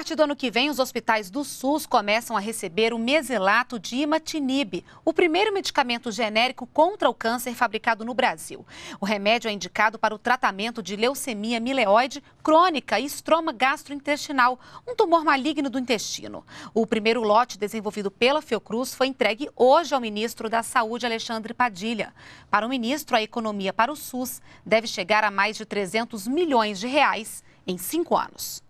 partir do ano que vem, os hospitais do SUS começam a receber o meselato de imatinib, o primeiro medicamento genérico contra o câncer fabricado no Brasil. O remédio é indicado para o tratamento de leucemia mileoide crônica e estroma gastrointestinal, um tumor maligno do intestino. O primeiro lote desenvolvido pela Fiocruz foi entregue hoje ao ministro da Saúde, Alexandre Padilha. Para o ministro, a economia para o SUS deve chegar a mais de 300 milhões de reais em cinco anos.